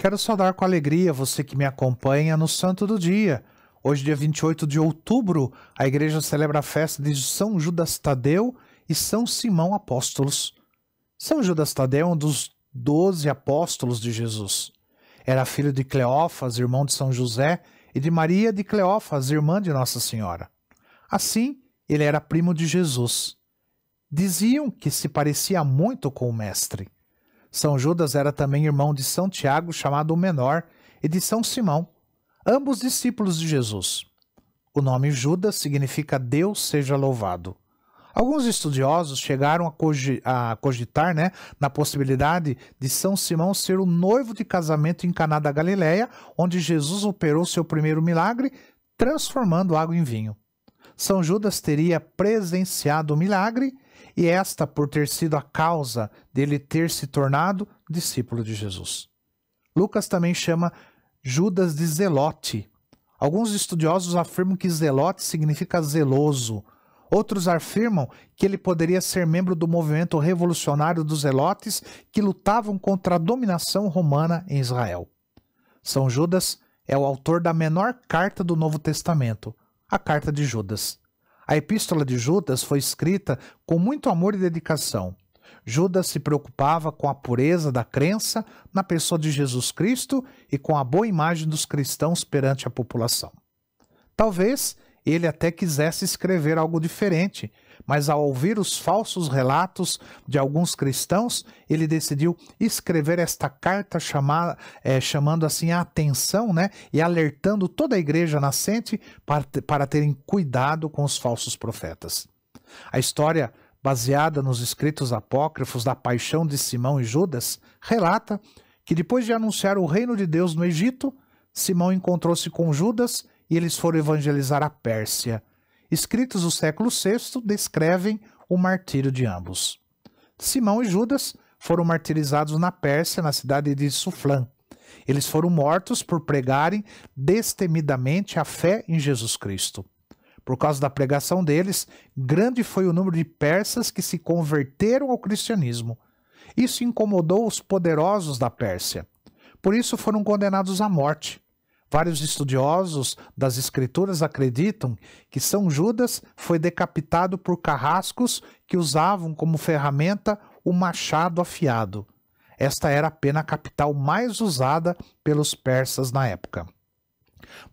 Quero saudar com alegria você que me acompanha no Santo do Dia. Hoje, dia 28 de outubro, a igreja celebra a festa de São Judas Tadeu e São Simão Apóstolos. São Judas Tadeu é um dos doze apóstolos de Jesus. Era filho de Cleófas, irmão de São José, e de Maria de Cleófas, irmã de Nossa Senhora. Assim, ele era primo de Jesus. Diziam que se parecia muito com o Mestre. São Judas era também irmão de São Tiago, chamado o Menor, e de São Simão, ambos discípulos de Jesus. O nome Judas significa Deus seja louvado. Alguns estudiosos chegaram a, cogi a cogitar né, na possibilidade de São Simão ser o noivo de casamento em Caná da Galileia, onde Jesus operou seu primeiro milagre, transformando água em vinho. São Judas teria presenciado o milagre e esta por ter sido a causa dele ter se tornado discípulo de Jesus. Lucas também chama Judas de Zelote. Alguns estudiosos afirmam que Zelote significa zeloso. Outros afirmam que ele poderia ser membro do movimento revolucionário dos Zelotes que lutavam contra a dominação romana em Israel. São Judas é o autor da menor carta do Novo Testamento, a Carta de Judas. A epístola de Judas foi escrita com muito amor e dedicação. Judas se preocupava com a pureza da crença na pessoa de Jesus Cristo e com a boa imagem dos cristãos perante a população. Talvez ele até quisesse escrever algo diferente, mas ao ouvir os falsos relatos de alguns cristãos, ele decidiu escrever esta carta chamar, é, eh, chamando assim a atenção né, e alertando toda a igreja nascente para, para terem cuidado com os falsos profetas. A história baseada nos escritos apócrifos da paixão de Simão e Judas, relata que depois de anunciar o reino de Deus no Egito, Simão encontrou-se com Judas e eles foram evangelizar a Pérsia. Escritos do século VI descrevem o martírio de ambos. Simão e Judas foram martirizados na Pérsia, na cidade de Suflã. Eles foram mortos por pregarem destemidamente a fé em Jesus Cristo. Por causa da pregação deles, grande foi o número de persas que se converteram ao cristianismo. Isso incomodou os poderosos da Pérsia. Por isso foram condenados à morte. Vários estudiosos das escrituras acreditam que São Judas foi decapitado por carrascos que usavam como ferramenta o machado afiado. Esta era a pena capital mais usada pelos persas na época.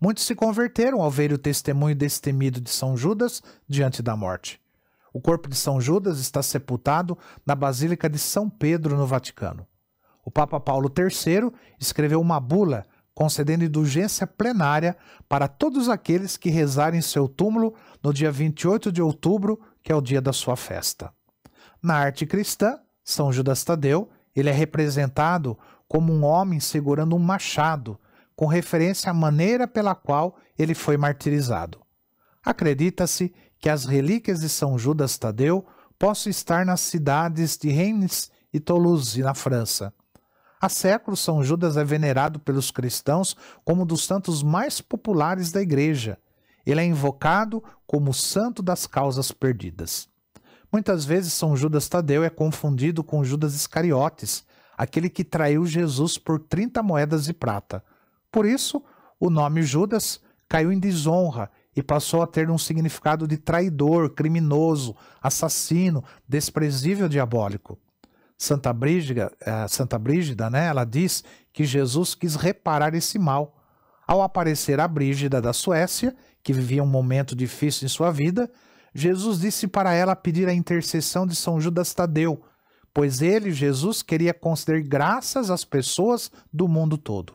Muitos se converteram ao ver o testemunho destemido de São Judas diante da morte. O corpo de São Judas está sepultado na Basílica de São Pedro, no Vaticano. O Papa Paulo III escreveu uma bula concedendo indulgência plenária para todos aqueles que rezarem seu túmulo no dia 28 de outubro, que é o dia da sua festa. Na arte cristã, São Judas Tadeu, ele é representado como um homem segurando um machado, com referência à maneira pela qual ele foi martirizado. Acredita-se que as relíquias de São Judas Tadeu possam estar nas cidades de Reims e Toulouse, na França Há séculos, São Judas é venerado pelos cristãos como um dos santos mais populares da Igreja. Ele é invocado como o santo das causas perdidas. Muitas vezes, São Judas Tadeu é confundido com Judas Iscariotes, aquele que traiu Jesus por 30 moedas de prata. Por isso, o nome Judas caiu em desonra e passou a ter um significado de traidor, criminoso, assassino, desprezível diabólico. Santa Brígida, é, Santa Brígida, né, ela diz que Jesus quis reparar esse mal. Ao aparecer a Brígida da Suécia, que vivia um momento difícil em sua vida, Jesus disse para ela pedir a intercessão de São Judas Tadeu, pois ele, Jesus, queria conceder graças às pessoas do mundo todo.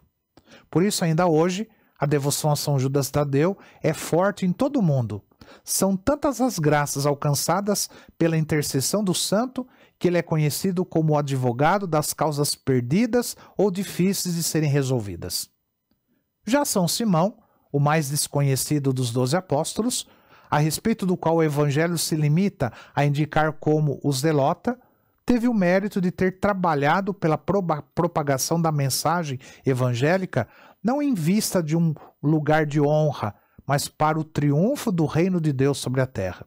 Por isso, ainda hoje, a devoção a São Judas Tadeu é forte em todo o mundo. São tantas as graças alcançadas pela intercessão do santo que ele é conhecido como o advogado das causas perdidas ou difíceis de serem resolvidas. Já São Simão, o mais desconhecido dos doze apóstolos, a respeito do qual o evangelho se limita a indicar como os delota, teve o mérito de ter trabalhado pela propagação da mensagem evangélica, não em vista de um lugar de honra, mas para o triunfo do reino de Deus sobre a terra.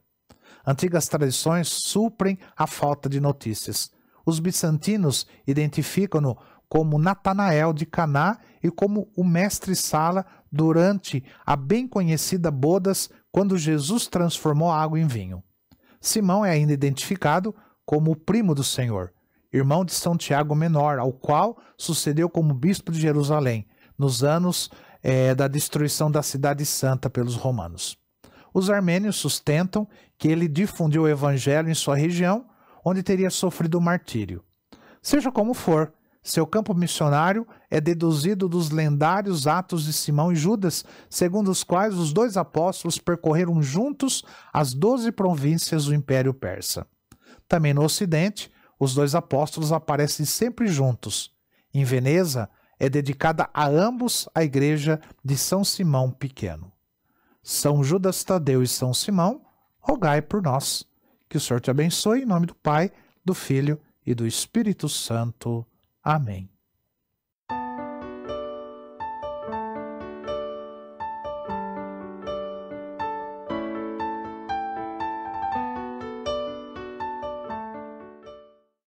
Antigas tradições suprem a falta de notícias. Os bizantinos identificam-no como Natanael de Caná e como o mestre Sala durante a bem conhecida bodas quando Jesus transformou água em vinho. Simão é ainda identificado como o primo do Senhor, irmão de São Tiago Menor, ao qual sucedeu como bispo de Jerusalém nos anos é, da destruição da Cidade Santa pelos romanos. Os armênios sustentam que ele difundiu o evangelho em sua região, onde teria sofrido martírio. Seja como for, seu campo missionário é deduzido dos lendários Atos de Simão e Judas, segundo os quais os dois apóstolos percorreram juntos as doze províncias do Império Persa. Também no Ocidente, os dois apóstolos aparecem sempre juntos. Em Veneza, é dedicada a ambos a igreja de São Simão Pequeno. São Judas Tadeu e São Simão, rogai por nós. Que o Senhor te abençoe em nome do Pai, do Filho e do Espírito Santo. Amém.